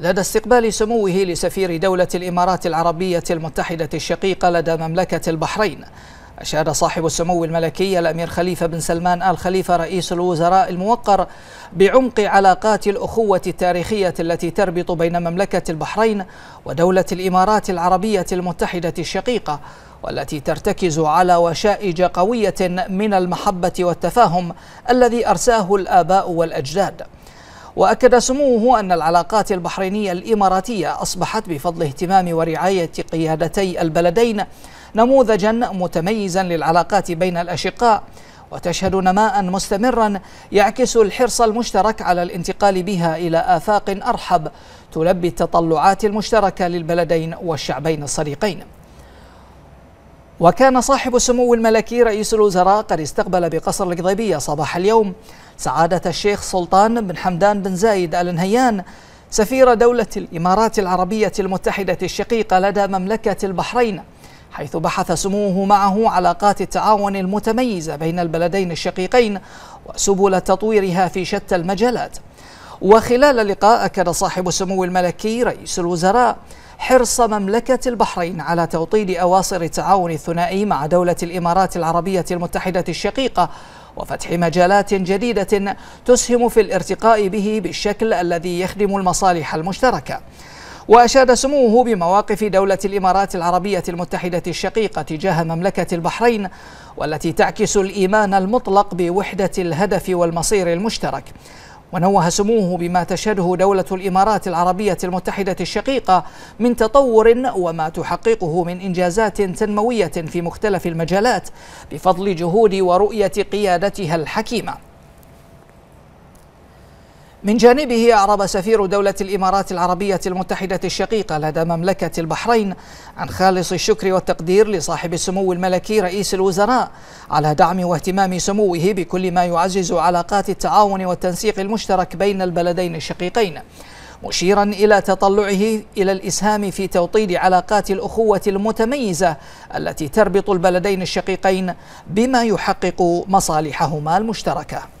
لدى استقبال سموه لسفير دولة الإمارات العربية المتحدة الشقيقة لدى مملكة البحرين أشاد صاحب السمو الملكي الأمير خليفة بن سلمان آل خليفة رئيس الوزراء الموقر بعمق علاقات الأخوة التاريخية التي تربط بين مملكة البحرين ودولة الإمارات العربية المتحدة الشقيقة والتي ترتكز على وشائج قوية من المحبة والتفاهم الذي أرساه الآباء والأجداد وأكد سموه أن العلاقات البحرينية الإماراتية أصبحت بفضل اهتمام ورعاية قيادتي البلدين نموذجا متميزا للعلاقات بين الأشقاء وتشهد نماء مستمرا يعكس الحرص المشترك على الانتقال بها الى افاق ارحب تلبي التطلعات المشتركه للبلدين والشعبين الصديقين وكان صاحب السمو الملكي رئيس الوزراء قد استقبل بقصر القضيبية صباح اليوم سعادة الشيخ سلطان بن حمدان بن زايد آل نهيان سفير دولة الإمارات العربية المتحدة الشقيقة لدى مملكة البحرين حيث بحث سموه معه علاقات التعاون المتميزة بين البلدين الشقيقين وسبل تطويرها في شتى المجالات وخلال اللقاء أكد صاحب السمو الملكي رئيس الوزراء حرص مملكة البحرين على توطيد أواصر التعاون الثنائي مع دولة الإمارات العربية المتحدة الشقيقة وفتح مجالات جديدة تسهم في الارتقاء به بالشكل الذي يخدم المصالح المشتركة وأشاد سموه بمواقف دولة الإمارات العربية المتحدة الشقيقة تجاه مملكة البحرين والتي تعكس الإيمان المطلق بوحدة الهدف والمصير المشترك ونوه سموه بما تشهده دولة الإمارات العربية المتحدة الشقيقة من تطور وما تحققه من إنجازات تنموية في مختلف المجالات بفضل جهود ورؤية قيادتها الحكيمة من جانبه أعرب سفير دولة الإمارات العربية المتحدة الشقيقة لدى مملكة البحرين عن خالص الشكر والتقدير لصاحب السمو الملكي رئيس الوزراء على دعم واهتمام سموه بكل ما يعزز علاقات التعاون والتنسيق المشترك بين البلدين الشقيقين مشيرا إلى تطلعه إلى الإسهام في توطيد علاقات الأخوة المتميزة التي تربط البلدين الشقيقين بما يحقق مصالحهما المشتركه